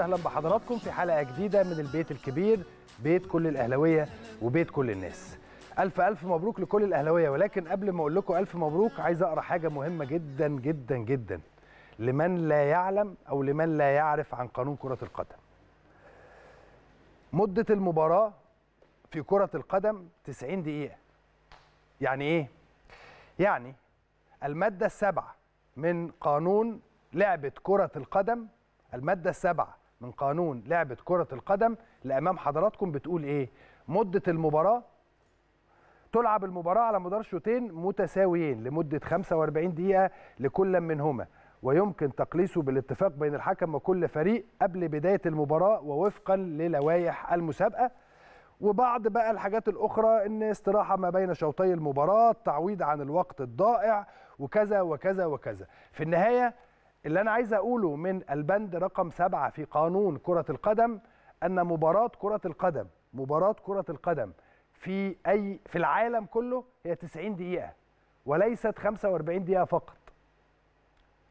اهلا بحضراتكم في حلقه جديده من البيت الكبير بيت كل الاهلاويه وبيت كل الناس الف الف مبروك لكل الاهلاويه ولكن قبل ما اقول لكم الف مبروك عايز اقرا حاجه مهمه جدا جدا جدا لمن لا يعلم او لمن لا يعرف عن قانون كره القدم مده المباراه في كره القدم 90 دقيقه يعني ايه يعني الماده السابعه من قانون لعبه كره القدم الماده السابعه من قانون لعبه كره القدم لامام حضراتكم بتقول ايه مده المباراه تلعب المباراه على مدار شوطين متساويين لمده 45 دقيقه لكل منهما ويمكن تقليصه بالاتفاق بين الحكم وكل فريق قبل بدايه المباراه ووفقا للوائح المسابقه وبعض بقى الحاجات الاخرى ان استراحه ما بين شوطي المباراه تعويض عن الوقت الضائع وكذا وكذا وكذا في النهايه اللي أنا عايز أقوله من البند رقم سبعة في قانون كرة القدم أن مباراة كرة القدم مباراة كرة القدم في أي في العالم كله هي 90 دقيقة وليست 45 دقيقة فقط.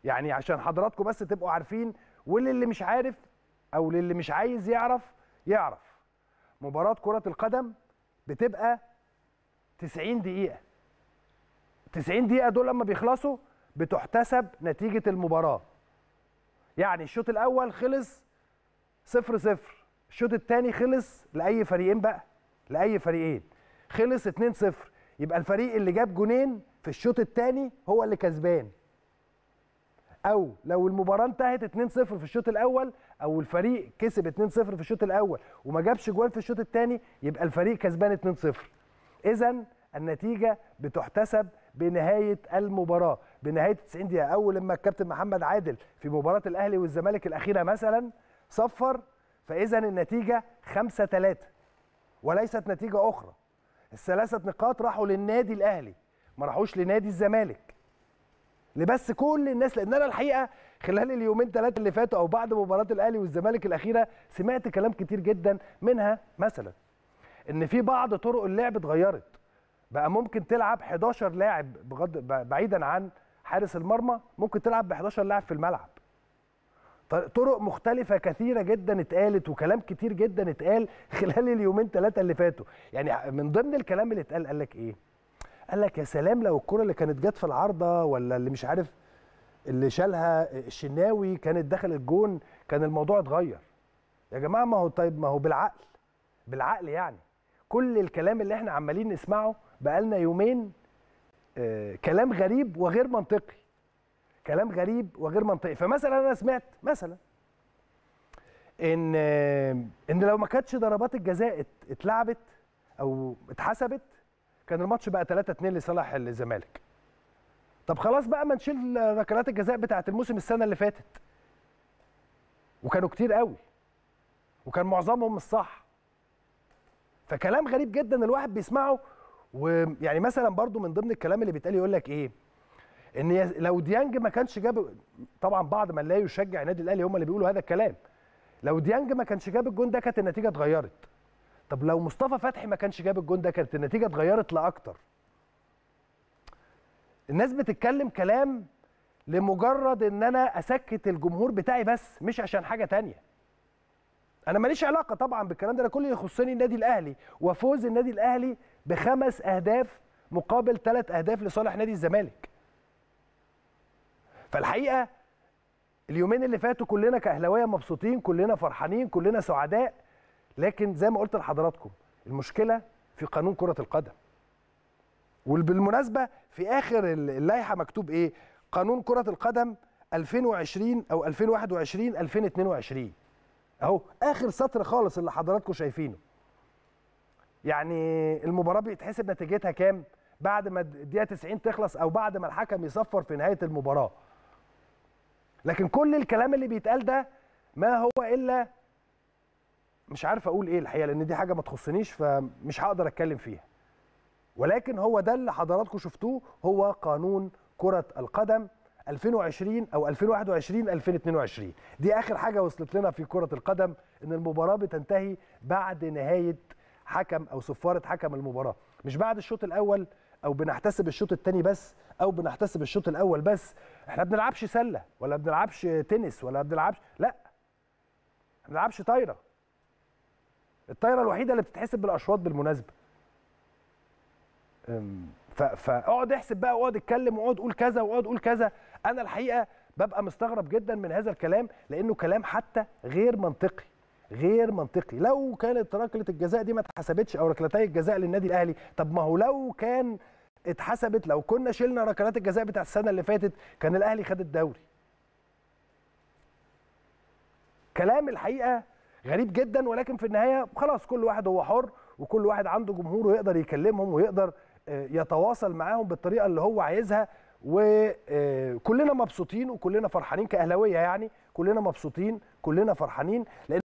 يعني عشان حضراتكم بس تبقوا عارفين وللي مش عارف أو للي مش عايز يعرف يعرف. مباراة كرة القدم بتبقى 90 دقيقة. 90 دقيقة دول لما بيخلصوا بتحتسب نتيجه المباراه يعني الشوط الاول خلص 0 0 الشوط الثاني خلص لاي فريقين بقى لاي فريقين خلص 2 0 يبقى الفريق اللي جاب جونين في الشوط الثاني هو اللي كسبان او لو المباراه انتهت 2-0 في الشوط الاول او الفريق كسب 2-0 في الشوط الاول وما جابش جوان في الشوط الثاني يبقى الفريق كسبان 2-0 اذا النتيجه بتحتسب بنهايه المباراه بنهايه 90 دقيقه اول لما الكابتن محمد عادل في مباراه الاهلي والزمالك الاخيره مثلا صفر فاذا النتيجه 5 3 وليست نتيجه اخرى الثلاثه نقاط راحوا للنادي الاهلي ما راحوش لنادي الزمالك لبس كل الناس لان انا الحقيقه خلال اليومين ثلاثه اللي فاتوا او بعد مباراه الاهلي والزمالك الاخيره سمعت كلام كتير جدا منها مثلا ان في بعض طرق اللعب اتغيرت بقى ممكن تلعب 11 لاعب بغض بعيدا عن حارس المرمى ممكن تلعب ب 11 لاعب في الملعب طرق مختلفه كثيره جدا اتقالت وكلام كتير جدا اتقال خلال اليومين ثلاثه اللي فاتوا يعني من ضمن الكلام اللي اتقال قال لك ايه قال لك يا سلام لو الكره اللي كانت جت في العارضه ولا اللي مش عارف اللي شالها الشناوي كانت دخل الجون كان الموضوع اتغير يا جماعه ما هو طيب ما هو بالعقل بالعقل يعني كل الكلام اللي احنا عمالين نسمعه بقالنا يومين آه، كلام غريب وغير منطقي كلام غريب وغير منطقي فمثلا انا سمعت مثلا ان آه، ان لو ما كانتش ضربات الجزاء اتلعبت او اتحسبت كان الماتش بقى 3 2 لصالح الزمالك طب خلاص بقى ما نشيل ركلات الجزاء بتاعه الموسم السنه اللي فاتت وكانوا كتير قوي وكان معظمهم الصح فكلام غريب جدا الواحد بيسمعه ويعني مثلا برضو من ضمن الكلام اللي بيتقال يقول لك ايه ان لو ديانج ما كانش جاب طبعا بعض من لا يشجع النادي الاهلي هم اللي بيقولوا هذا الكلام لو ديانج ما كانش جاب الجون ده كانت النتيجه اتغيرت طب لو مصطفى فتحي ما كانش جاب الجون ده كانت النتيجه اتغيرت لاكتر الناس بتتكلم كلام لمجرد ان انا اسكت الجمهور بتاعي بس مش عشان حاجه تانية انا ماليش علاقه طبعا بالكلام ده انا كل اللي يخصني النادي الاهلي وفوز النادي الاهلي بخمس اهداف مقابل ثلاث اهداف لصالح نادي الزمالك فالحقيقه اليومين اللي فاتوا كلنا كاهلاويه مبسوطين كلنا فرحانين كلنا سعداء لكن زي ما قلت لحضراتكم المشكله في قانون كره القدم وبالمناسبه في اخر اللائحه مكتوب ايه قانون كره القدم 2020 او 2021 2022 اهو اخر سطر خالص اللي حضراتكم شايفينه يعني المباراه بيتحسب نتيجتها كام بعد ما الدقيقه 90 تخلص او بعد ما الحكم يصفر في نهايه المباراه لكن كل الكلام اللي بيتقال ده ما هو الا مش عارف اقول ايه الحقيقه لان دي حاجه ما تخصنيش فمش هقدر اتكلم فيها ولكن هو ده اللي حضراتكم شفتوه هو قانون كره القدم 2020 او 2021 2022 دي اخر حاجه وصلت لنا في كره القدم ان المباراه بتنتهي بعد نهايه حكم او صفاره حكم المباراه مش بعد الشوط الاول او بنحتسب الشوط الثاني بس او بنحتسب الشوط الاول بس احنا بنلعبش سله ولا بنلعبش تنس ولا بنلعبش لا ما بنلعبش طايره الطايره الوحيده اللي بتتحسب بالاشواط بالمناسبه فاقعد احسب بقى واقعد اتكلم واقعد قول كذا واقعد قول كذا انا الحقيقه ببقى مستغرب جدا من هذا الكلام لانه كلام حتى غير منطقي غير منطقي لو كانت ركله الجزاء دي ما اتحسبتش او ركلتي الجزاء للنادي الاهلي طب ما هو لو كان اتحسبت لو كنا شلنا ركلات الجزاء بتاعت السنه اللي فاتت كان الاهلي خد الدوري كلام الحقيقه غريب جدا ولكن في النهايه خلاص كل واحد هو حر وكل واحد عنده جمهور ويقدر يكلمهم ويقدر يتواصل معاهم بالطريقه اللي هو عايزها وكلنا آه، مبسوطين وكلنا فرحانين كاهلاويه يعني كلنا مبسوطين كلنا فرحانين لأن